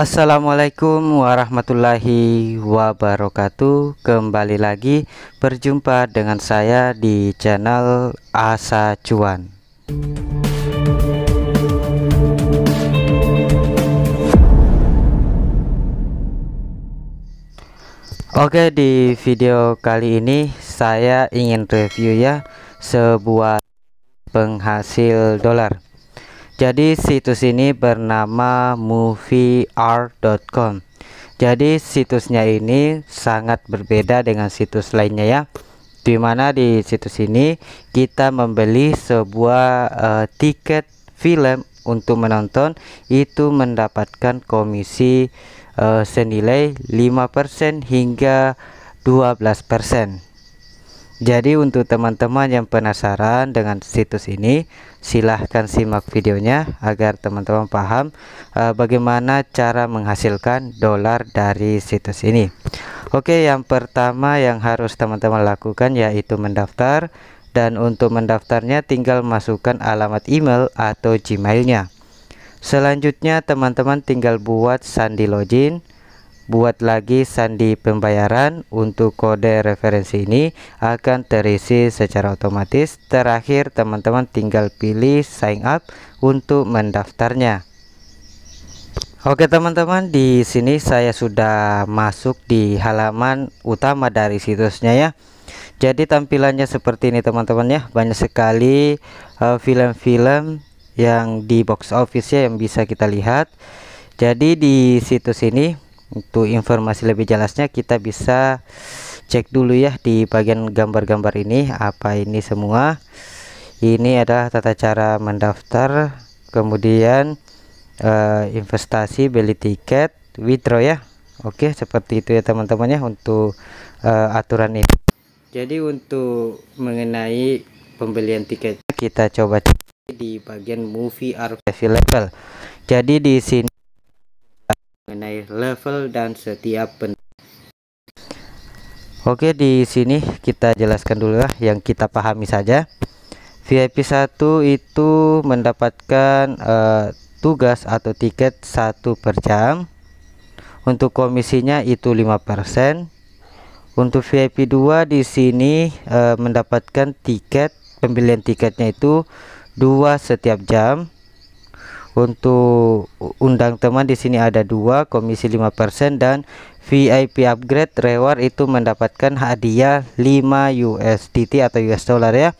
Assalamualaikum warahmatullahi wabarakatuh Kembali lagi berjumpa dengan saya di channel Asa Cuan Oke di video kali ini saya ingin review ya sebuah penghasil dolar jadi situs ini bernama movieart.com. Jadi situsnya ini sangat berbeda dengan situs lainnya ya. Dimana di situs ini kita membeli sebuah uh, tiket film untuk menonton itu mendapatkan komisi uh, senilai 5% hingga 12%. Jadi untuk teman-teman yang penasaran dengan situs ini silahkan simak videonya agar teman-teman paham uh, bagaimana cara menghasilkan dolar dari situs ini Oke yang pertama yang harus teman-teman lakukan yaitu mendaftar dan untuk mendaftarnya tinggal masukkan alamat email atau gmailnya Selanjutnya teman-teman tinggal buat sandi login buat lagi sandi pembayaran untuk kode referensi ini akan terisi secara otomatis terakhir teman-teman tinggal pilih sign up untuk mendaftarnya Oke teman-teman di sini saya sudah masuk di halaman utama dari situsnya ya jadi tampilannya seperti ini teman-teman ya banyak sekali eh, film-film uh, film -film yang di box office ya yang bisa kita lihat jadi di situs ini untuk informasi lebih jelasnya kita bisa cek dulu ya di bagian gambar-gambar ini apa ini semua ini adalah tata cara mendaftar kemudian uh, investasi beli tiket withdraw ya Oke seperti itu ya teman-teman ya untuk uh, aturan ini jadi untuk mengenai pembelian tiket kita coba cek di bagian movie archive level jadi di sini mengenai level dan setiap bentuk. Oke, di sini kita jelaskan dulu lah yang kita pahami saja. VIP 1 itu mendapatkan uh, tugas atau tiket satu per jam. Untuk komisinya itu 5%. Untuk VIP 2 di sini uh, mendapatkan tiket pembelian tiketnya itu dua setiap jam untuk undang teman di sini ada dua komisi 5% dan VIP upgrade reward itu mendapatkan hadiah 5 USDT atau US dollar ya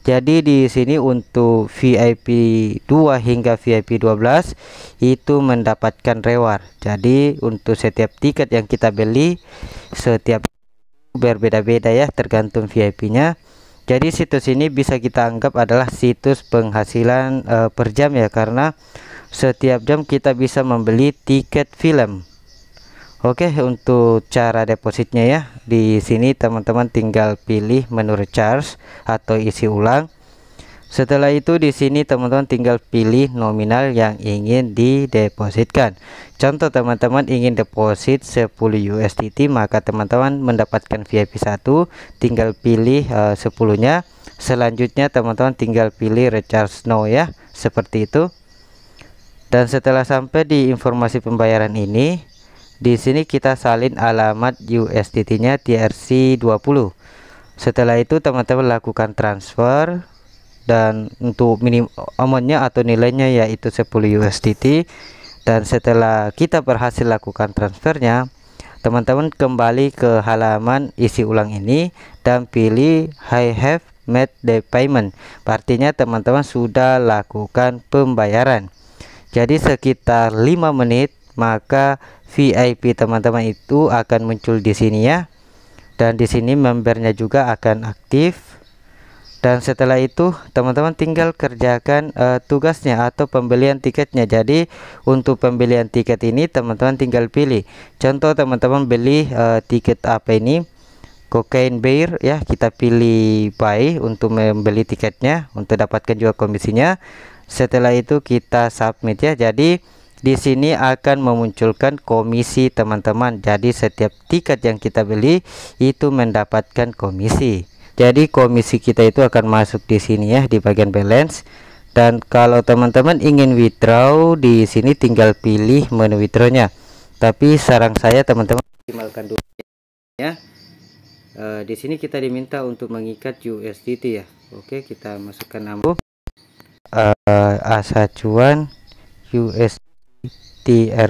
jadi di sini untuk VIP 2 hingga VIP 12 itu mendapatkan reward jadi untuk setiap tiket yang kita beli setiap berbeda-beda ya tergantung VIP nya jadi situs ini bisa kita anggap adalah situs penghasilan e, per jam ya karena setiap jam kita bisa membeli tiket film Oke untuk cara depositnya ya di sini teman-teman tinggal pilih menu recharge atau isi ulang setelah itu di sini teman-teman tinggal pilih nominal yang ingin didepositkan. Contoh teman-teman ingin deposit 10 USDT maka teman-teman mendapatkan VIP 1 tinggal pilih eh, uh, 10-nya. Selanjutnya teman-teman tinggal pilih recharge now ya, seperti itu. Dan setelah sampai di informasi pembayaran ini, di sini kita salin alamat USDT-nya TRC20. Setelah itu teman-teman lakukan transfer dan untuk minimumnya atau nilainya yaitu 10 USDT dan setelah kita berhasil lakukan transfernya teman-teman kembali ke halaman isi ulang ini dan pilih I have made the payment artinya teman-teman sudah lakukan pembayaran jadi sekitar 5 menit maka VIP teman-teman itu akan muncul di sini ya dan di sini membernya juga akan aktif dan setelah itu teman-teman tinggal kerjakan uh, tugasnya atau pembelian tiketnya jadi untuk pembelian tiket ini teman-teman tinggal pilih contoh teman-teman beli uh, tiket apa ini Cocaine Bear ya kita pilih buy untuk membeli tiketnya untuk dapatkan juga komisinya setelah itu kita submit ya jadi di sini akan memunculkan komisi teman-teman jadi setiap tiket yang kita beli itu mendapatkan komisi jadi komisi kita itu akan masuk di sini ya di bagian balance dan kalau teman-teman ingin withdraw di sini tinggal pilih menu withdrawnya tapi sarang saya teman-teman optimalkan dulu ya uh, di sini kita diminta untuk mengikat USDT ya Oke kita masukkan nama uh, e, asacuan cuan 20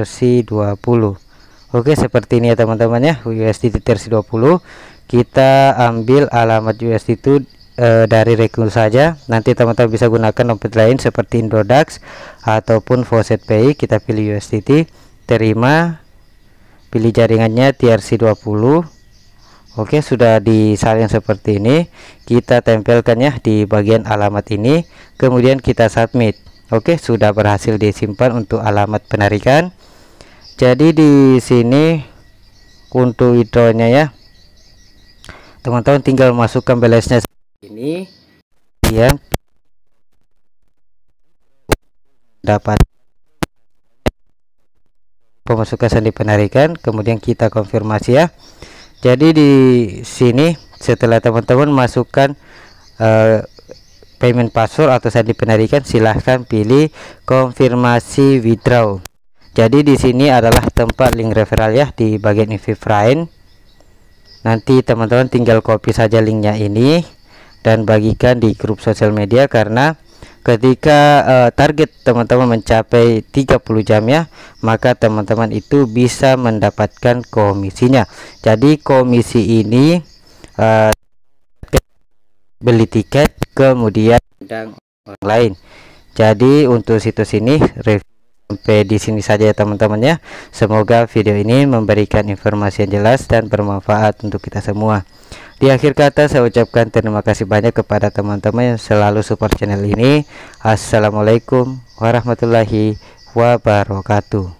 Oke seperti ini ya teman-teman ya usdtrc 20 kita ambil alamat USD itu e, dari rekening saja nanti teman-teman bisa gunakan dompet lain seperti Indodax ataupun Faucet Pay kita pilih USDT terima pilih jaringannya TRC20 Oke sudah disalin seperti ini kita tempelkannya di bagian alamat ini kemudian kita submit Oke sudah berhasil disimpan untuk alamat penarikan jadi di sini untuk withdrawnya ya teman-teman tinggal masukkan balance-nya ini ya dapat pemasukan sandi penarikan kemudian kita konfirmasi ya jadi di sini setelah teman-teman masukkan uh, payment password atau sandi penarikan silahkan pilih konfirmasi withdraw jadi di sini adalah tempat link referral ya di bagian infifrain nanti teman-teman tinggal copy saja linknya ini dan bagikan di grup sosial media karena ketika uh, target teman-teman mencapai 30 jam ya maka teman-teman itu bisa mendapatkan komisinya jadi komisi ini uh, beli tiket kemudian orang lain jadi untuk situs ini review Sampai di sini saja ya teman-teman ya. Semoga video ini memberikan informasi yang jelas dan bermanfaat untuk kita semua. Di akhir kata saya ucapkan terima kasih banyak kepada teman-teman yang selalu support channel ini. Assalamualaikum warahmatullahi wabarakatuh.